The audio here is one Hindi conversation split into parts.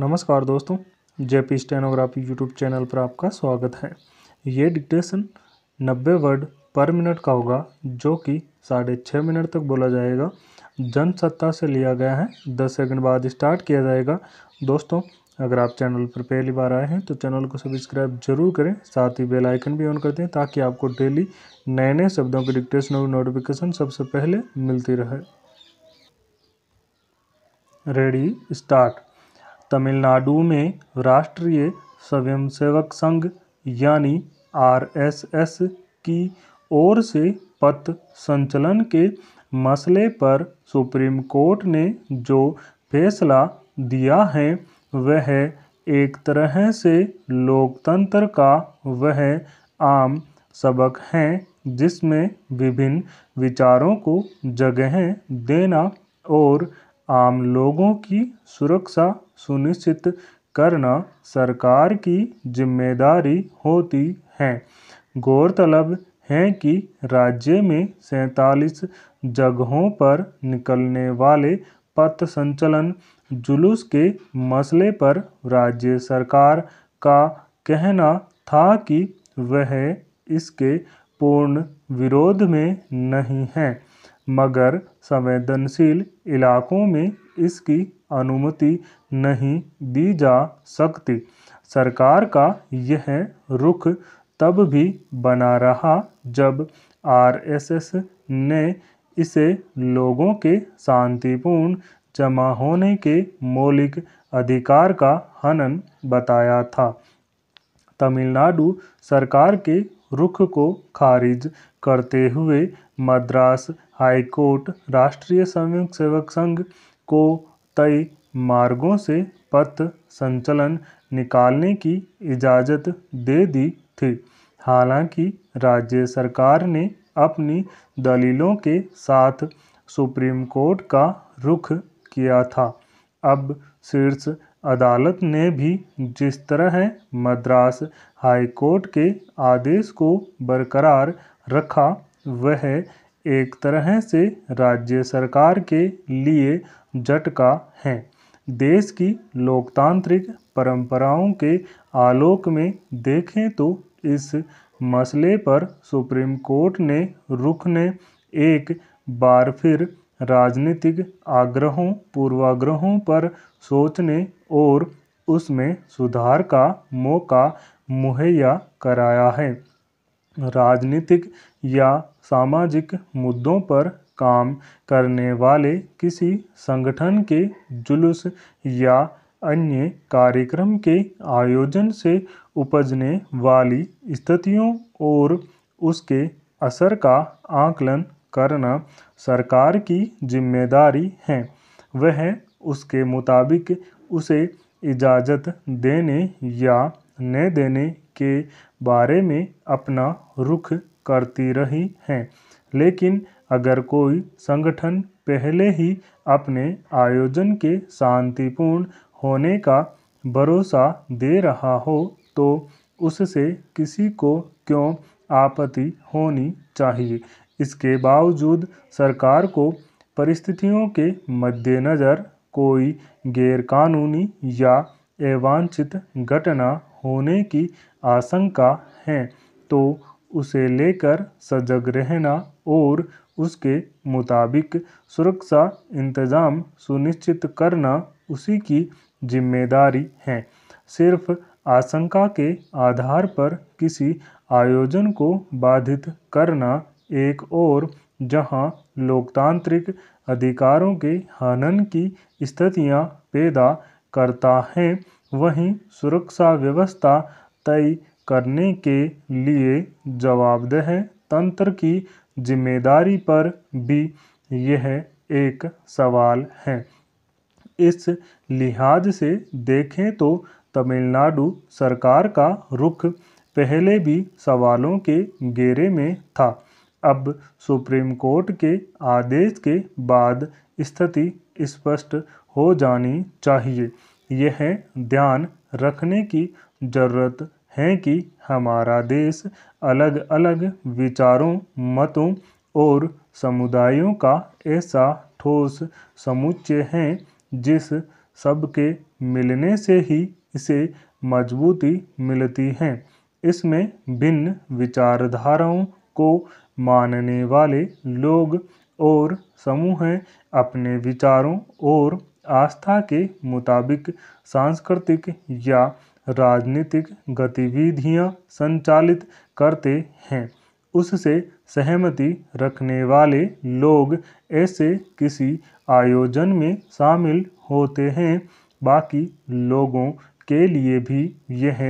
नमस्कार दोस्तों जेपी स्टेनोग्राफी यूट्यूब चैनल पर आपका स्वागत है ये डिक्टेशन 90 वर्ड पर मिनट का होगा जो कि साढ़े छः मिनट तक बोला जाएगा जनसत्ता से लिया गया है दस सेकंड बाद स्टार्ट किया जाएगा दोस्तों अगर आप चैनल पर पहली बार आए हैं तो चैनल को सब्सक्राइब जरूर करें साथ ही बेल आइकन भी ऑन कर दें ताकि आपको डेली नए नए शब्दों की डिक्टेशन और नोटिफिकेशन सबसे पहले मिलती रहे रेडी स्टार्ट तमिलनाडु में राष्ट्रीय स्वयंसेवक संघ यानी आर एस एस की ओर से पथ संचलन के मसले पर सुप्रीम कोर्ट ने जो फैसला दिया है वह एक तरह से लोकतंत्र का वह आम सबक है जिसमें विभिन्न विचारों को जगह देना और आम लोगों की सुरक्षा सुनिश्चित करना सरकार की जिम्मेदारी होती है गौरतलब है कि राज्य में सैंतालीस जगहों पर निकलने वाले पथ संचलन जुलूस के मसले पर राज्य सरकार का कहना था कि वह इसके पूर्ण विरोध में नहीं है मगर संवेदनशील इलाकों में इसकी अनुमति नहीं दी जा सकती सरकार का यह रुख तब भी बना रहा जब आरएसएस ने इसे लोगों के शांतिपूर्ण जमा होने के मौलिक अधिकार का हनन बताया था तमिलनाडु सरकार के रुख को खारिज करते हुए मद्रास हाईकोर्ट राष्ट्रीय स्वयं सेवक संघ को तय मार्गों से पथ संचलन निकालने की इजाज़त दे दी थी हालांकि राज्य सरकार ने अपनी दलीलों के साथ सुप्रीम कोर्ट का रुख किया था अब शीर्ष अदालत ने भी जिस तरह मद्रास हाई कोर्ट के आदेश को बरकरार रखा वह एक तरह से राज्य सरकार के लिए झटका है देश की लोकतांत्रिक परंपराओं के आलोक में देखें तो इस मसले पर सुप्रीम कोर्ट ने रुख ने एक बार फिर राजनीतिक आग्रहों पूर्वाग्रहों पर सोचने और उसमें सुधार का मौका मुहैया कराया है राजनीतिक या सामाजिक मुद्दों पर काम करने वाले किसी संगठन के जुलूस या अन्य कार्यक्रम के आयोजन से उपजने वाली स्थितियों और उसके असर का आकलन करना सरकार की जिम्मेदारी है वह उसके मुताबिक उसे इजाज़त देने या न देने के बारे में अपना रुख करती रही हैं लेकिन अगर कोई संगठन पहले ही अपने आयोजन के शांतिपूर्ण होने का भरोसा दे रहा हो तो उससे किसी को क्यों आपत्ति होनी चाहिए इसके बावजूद सरकार को परिस्थितियों के मद्देनज़र कोई गैरकानूनी या अवांछित घटना होने की आशंका है तो उसे लेकर सजग रहना और उसके मुताबिक सुरक्षा इंतज़ाम सुनिश्चित करना उसी की जिम्मेदारी है सिर्फ आशंका के आधार पर किसी आयोजन को बाधित करना एक और जहां लोकतांत्रिक अधिकारों के हनन की स्थितियां पैदा करता है वहीं सुरक्षा व्यवस्था तय करने के लिए जवाबदेह तंत्र की जिम्मेदारी पर भी यह एक सवाल है इस लिहाज से देखें तो तमिलनाडु सरकार का रुख पहले भी सवालों के घेरे में था अब सुप्रीम कोर्ट के आदेश के बाद स्थिति स्पष्ट हो जानी चाहिए यह ध्यान रखने की ज़रूरत है कि हमारा देश अलग अलग विचारों मतों और समुदायों का ऐसा ठोस समुच्चय है जिस सबके मिलने से ही इसे मजबूती मिलती है इसमें भिन्न विचारधाराओं को मानने वाले लोग और समूह अपने विचारों और आस्था के मुताबिक सांस्कृतिक या राजनीतिक गतिविधियां संचालित करते हैं उससे सहमति रखने वाले लोग ऐसे किसी आयोजन में शामिल होते हैं बाकी लोगों के लिए भी यह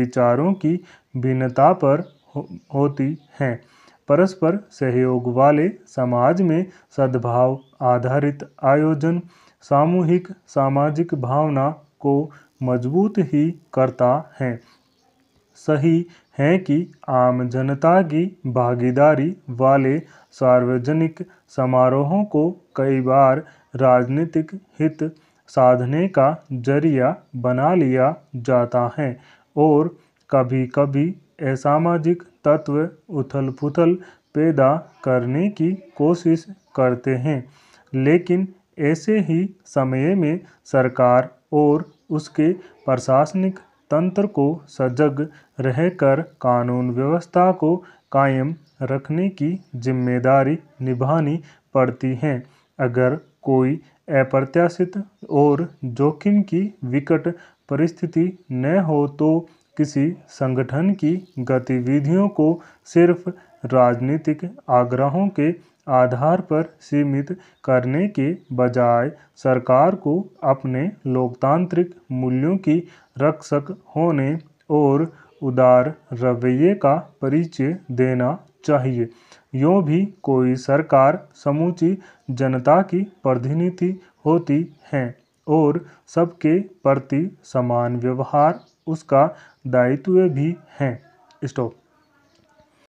विचारों की भिन्नता पर हो, होती है परस्पर सहयोग वाले समाज में सद्भाव आधारित आयोजन सामूहिक सामाजिक भावना को मजबूत ही करता है सही है कि आम जनता की भागीदारी वाले सार्वजनिक समारोहों को कई बार राजनीतिक हित साधने का जरिया बना लिया जाता है और कभी कभी असामाजिक तत्व उथल पुथल पैदा करने की कोशिश करते हैं लेकिन ऐसे ही समय में सरकार और उसके प्रशासनिक तंत्र को सजग रहकर कानून व्यवस्था को कायम रखने की जिम्मेदारी निभानी पड़ती है अगर कोई अप्रत्याशित और जोखिम की विकट परिस्थिति न हो तो किसी संगठन की गतिविधियों को सिर्फ राजनीतिक आग्रहों के आधार पर सीमित करने के बजाय सरकार को अपने लोकतांत्रिक मूल्यों की रक्षक होने और उदार रवैये का परिचय देना चाहिए यो भी कोई सरकार समूची जनता की प्रतिनिधि होती है और सबके प्रति समान व्यवहार उसका दायित्व भी है स्टॉप